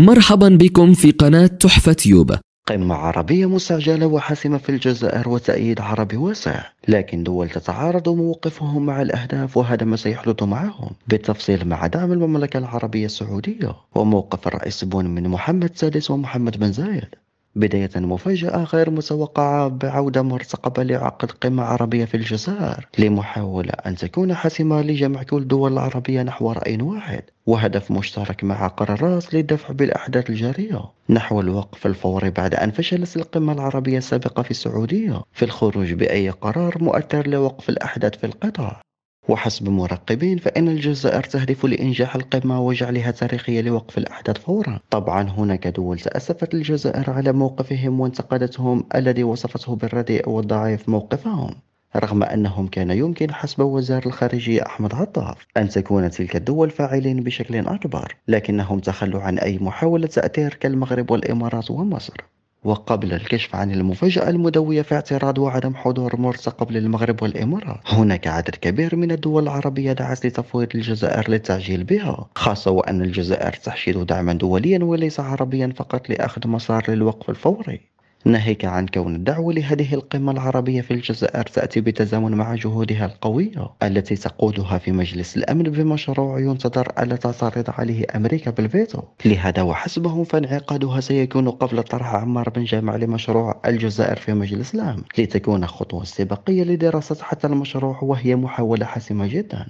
مرحبا بكم في قناة تحفة يوبا قمة عربية مستعجلة وحاسمة في الجزائر وتأييد عربي واسع لكن دول تتعارض موقفهم مع الأهداف وهذا ما سيحدث معهم بالتفصيل مع دعم المملكة العربية السعودية وموقف الرئيس بون من محمد السادس ومحمد بن زايد بداية مفاجأة غير متوقعة بعودة مرتقبة لعقد قمة عربية في الجزائر لمحاولة أن تكون حاسمة لجمع كل الدول العربية نحو رأي واحد وهدف مشترك مع قرارات للدفع بالأحداث الجارية نحو الوقف الفوري بعد أن فشلت القمة العربية السابقة في السعودية في الخروج بأي قرار مؤثر لوقف الأحداث في القطاع وحسب مراقبين فإن الجزائر تهدف لإنجاح القمة وجعلها تاريخية لوقف الأحداث فورا طبعا هناك دول تأسفت الجزائر على موقفهم وانتقدتهم الذي وصفته بالرديء والضعيف موقفهم رغم أنهم كان يمكن حسب وزير الخارجية أحمد عطاف أن تكون تلك الدول فاعلين بشكل أكبر لكنهم تخلوا عن أي محاولة تأثير كالمغرب والإمارات ومصر وقبل الكشف عن المفاجأة المدوية في اعتراض وعدم حضور مرسى قبل المغرب والإمارات هناك عدد كبير من الدول العربية دعت لتفويض الجزائر للتعجيل بها خاصة وأن الجزائر تحشد دعما دوليا وليس عربيا فقط لأخذ مسار للوقف الفوري ناهيك عن كون الدعوة لهذه القمة العربية في الجزائر تأتي بتزامن مع جهودها القوية التي تقودها في مجلس الأمن بمشروع ينتظر ألا تعترض عليه أمريكا بالفيتو لهذا وحسبهم فانعقادها سيكون قبل طرح عمار بن جامع لمشروع الجزائر في مجلس الأمن لتكون خطوة استباقية لدراسة حتى المشروع وهي محاولة حاسمة جدا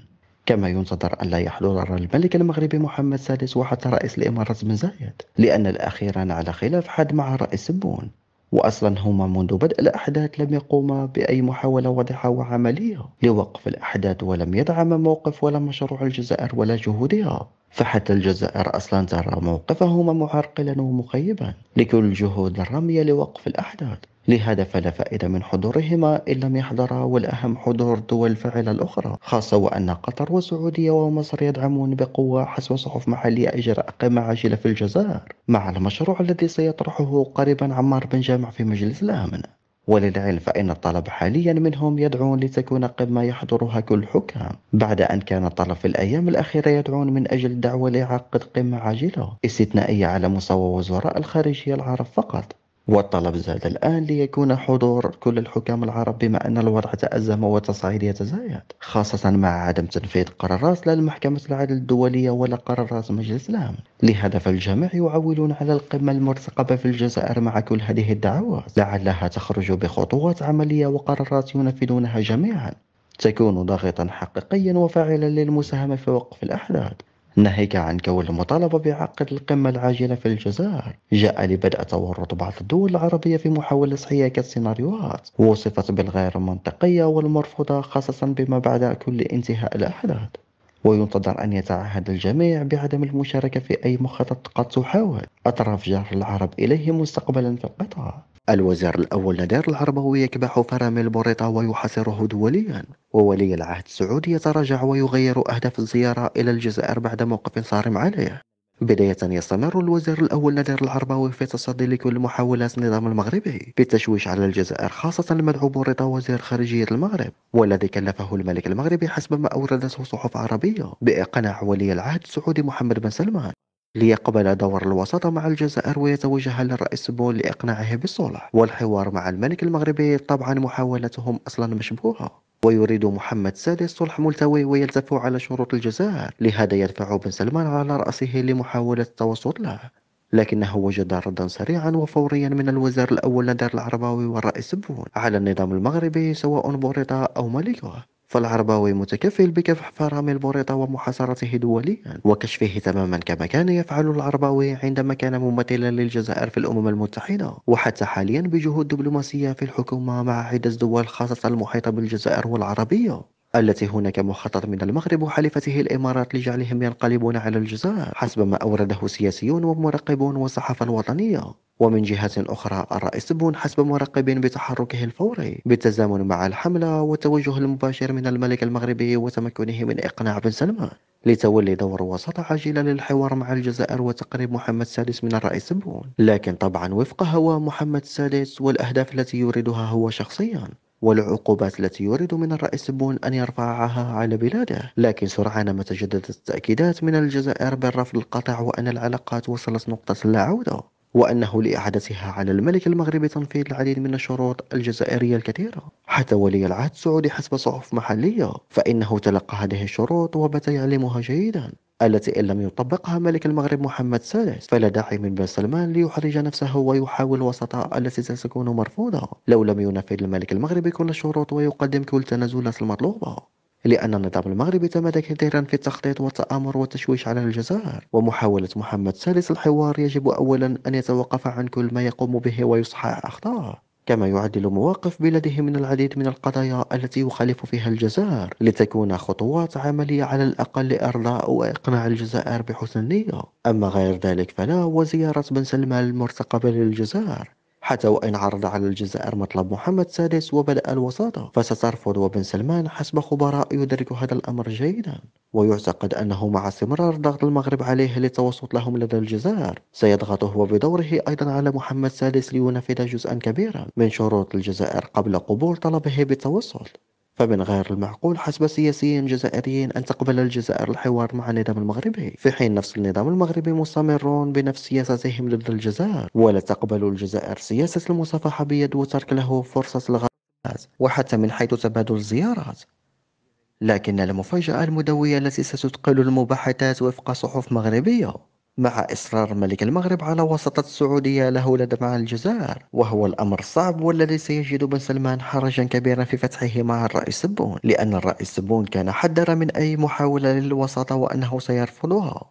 كما ينتظر أن لا يحضر الملك المغربي محمد السادس وحتى رئيس الإمارات بن زايد لأن الأخيران على خلاف حاد مع رئيس بون وأصلا هما منذ بدء الأحداث لم يقوما بأي محاولة واضحة وعملية لوقف الأحداث ولم يدعم موقف ولا مشروع الجزائر ولا جهودها فحتى الجزائر أصلا ترى موقفهما معرقلا ومخيبا لكل الجهود الرميه لوقف الأحداث لهذا فلا فائدة من حضورهما إن لم يحضرا والأهم حضور دول الفاعلة الأخرى خاصة وأن قطر والسعودية ومصر يدعمون بقوة حسب صحف محلية إجراء قمة عاجلة في الجزائر مع المشروع الذي سيطرحه قريبا عمار بن جامع في مجلس الأمن وللعلم فإن الطلب حاليا منهم يدعون لتكون قمة يحضرها كل حكام بعد أن كان الطلب في الأيام الأخيرة يدعون من أجل دعوة لعقد قمة عاجلة استثنائية على مستوى وزراء الخارجية العرب فقط والطلب زاد الآن ليكون حضور كل الحكام العرب بما أن الوضع تأزم والتصعيد يتزايد خاصة مع عدم تنفيذ قرارات لا المحكمة العدل الدولية ولا قرارات مجلس الأمن لهدف فالجميع يعولون على القمة المرتقبة في الجزائر مع كل هذه الدعوات لعلها تخرج بخطوات عملية وقرارات ينفذونها جميعا تكون ضاغطا حقيقيا وفاعلا للمساهمة في وقف الأحداث ناهيك عن كون المطالبة بعقد القمة العاجلة في الجزائر جاء لبدء تورط بعض الدول العربية في محاولة حياكة السيناريوهات وصفت بالغير منطقية والمرفوضة خاصة بما بعد كل انتهاء الأحداث وينتظر أن يتعهد الجميع بعدم المشاركة في أي مخطط قد تحاول أطراف جار العرب إليه مستقبلا في القطاع الوزير الأول نادر العربوي يكبح فرامل بوريطة ويحاصره دوليا وولي العهد السعودي يتراجع ويغير أهداف الزيارة إلى الجزائر بعد موقف صارم عليه بداية يستمر الوزير الأول نادر العرباوي في تصدي لكل محاولات النظام المغربي التشويش على الجزائر خاصة المدعو بوريطة وزير خارجية المغرب والذي كلفه الملك المغربي حسب ما أوردته صحف عربية بإقناع ولي العهد السعودي محمد بن سلمان ليقبل دور الوساطة مع الجزائر ويتوجه للرئيس بول لإقناعه بالصلح والحوار مع الملك المغربي طبعا محاولتهم أصلا مشبوهة ويريد محمد السادس صلح ملتوي ويلتف على شروط الجزائر لهذا يدفع بن سلمان على رأسه لمحاولة التوسط له لكنه وجد ردا سريعا وفوريا من الوزير الأول نادر العرباوي والرئيس بول على النظام المغربي سواء بوريطة أو ملكه فالعرباوي متكفل بكفح البوريطة ومحاصرته دوليا وكشفه تماما كما كان يفعل العرباوي عندما كان ممثلا للجزائر في الأمم المتحدة وحتى حاليا بجهود دبلوماسية في الحكومة مع عدة دول خاصة المحيطة بالجزائر والعربية التي هناك مخطط من المغرب وحليفته الإمارات لجعلهم ينقلبون على الجزائر حسب ما أورده سياسيون ومراقبون والصحافة الوطنية ومن جهة أخرى الرئيس بون حسب مراقب بتحركه الفوري بالتزامن مع الحملة والتوجه المباشر من الملك المغربي وتمكنه من إقناع بن سلمان لتولي دور وسط عاجلة للحوار مع الجزائر وتقريب محمد السادس من الرئيس بون لكن طبعا وفق هوى محمد السادس والأهداف التي يريدها هو شخصيا والعقوبات التي يريد من الرئيس بون أن يرفعها على بلاده لكن سرعان ما تجددت التأكيدات من الجزائر بالرفض القطع وأن العلاقات وصلت نقطة لا عودة وأنه لإعادتها على الملك المغربي تنفيذ العديد من الشروط الجزائرية الكثيرة حتى ولي العهد السعودي حسب صحف محلية فإنه تلقى هذه الشروط وبات يعلمها جيدا التي إن لم يطبقها ملك المغرب محمد السادس فلا داعي من بن سلمان ليحرج نفسه ويحاول وسطاء التي ستكون مرفوضة لو لم ينفذ الملك المغربي كل الشروط ويقدم كل التنازلات المطلوبة لأن النظام المغربي تمادى كثيرا في التخطيط والتآمر والتشويش على الجزائر ومحاولة محمد السادس الحوار يجب أولا أن يتوقف عن كل ما يقوم به ويصحح أخطاءه كما يعدل مواقف بلده من العديد من القضايا التي يخالف فيها الجزائر لتكون خطوات عملية على الأقل لإرضاء وإقناع الجزائر بحسن النية أما غير ذلك فلا وزيارة بن سلمان المرتقبة للجزائر حتى وإن عرض على الجزائر مطلب محمد السادس وبدأ الوساطة فسترفض وبن سلمان حسب خبراء يدرك هذا الأمر جيدا ويعتقد أنه مع استمرار ضغط المغرب عليه للتوسط لهم لدى الجزائر سيضغط هو بدوره أيضا على محمد سادس لينفذ جزءا كبيرا من شروط الجزائر قبل قبول طلبه بالتوسط فمن غير المعقول حسب سياسيين جزائريين أن تقبل الجزائر الحوار مع النظام المغربي في حين نفس النظام المغربي مستمرون بنفس سياستهم ضد الجزائر ولا تقبل الجزائر سياسة المصافحة بيد وترك له فرصة الغاز وحتى من حيث تبادل الزيارات لكن المفاجأة المدوية التي ستثقل المباحثات وفق صحف مغربية مع إصرار ملك المغرب على وساطة السعودية له لدى مع الجزائر وهو الأمر الصعب والذي سيجد بن سلمان حرجا كبيرا في فتحه مع الرئيس سبون لأن الرئيس سبون كان حذر من أي محاولة للوساطة وأنه سيرفضها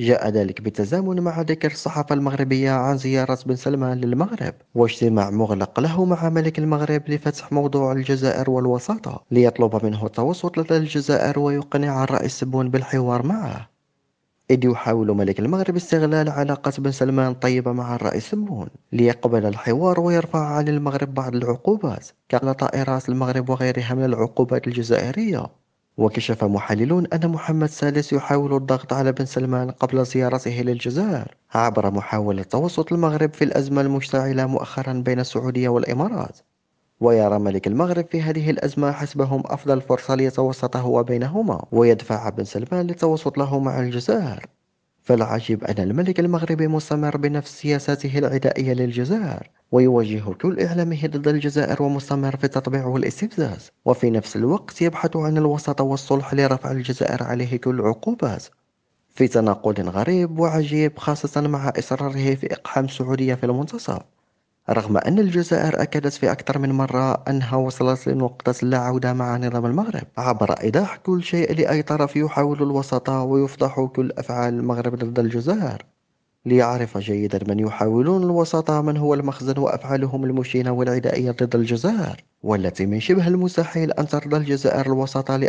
جاء ذلك بالتزامن مع ذكر الصحافة المغربية عن زيارة بن سلمان للمغرب واجتماع مغلق له مع ملك المغرب لفتح موضوع الجزائر والوساطة ليطلب منه التوسط لدى الجزائر ويقنع الرئيس بون بالحوار معه إذ يحاول ملك المغرب استغلال علاقة بن سلمان الطيبة مع الرئيس بون ليقبل الحوار ويرفع عن المغرب بعض العقوبات كطائرات المغرب وغيرها من العقوبات الجزائرية وكشف محللون أن محمد سادس يحاول الضغط على بن سلمان قبل زيارته للجزائر عبر محاولة توسط المغرب في الأزمة المشتعلة مؤخرا بين السعودية والإمارات ويرى ملك المغرب في هذه الأزمة حسبهم أفضل فرصة ليتوسط هو بينهما ويدفع بن سلمان للتوسط له مع الجزائر فالعجيب أن الملك المغربي مستمر بنفس سياساته العدائية للجزائر ويواجه كل إعلامه ضد الجزائر ومستمر في التطبيع والاستفزاز وفي نفس الوقت يبحث عن الوسط والصلح لرفع الجزائر عليه كل العقوبات في تناقض غريب وعجيب خاصة مع إصراره في إقحام السعودية في المنتصف رغم أن الجزائر أكدت في أكثر من مرة أنها وصلت لنقطة لا عودة مع نظام المغرب عبر إيضاح كل شيء لأي طرف يحاول الوسط ويفضح كل أفعال المغرب ضد الجزائر ليعرف جيدا من يحاولون الوساطة من هو المخزن وأفعالهم المشينة والعدائية ضد الجزائر والتي من شبه المستحيل أن ترضى الجزائر الوساطة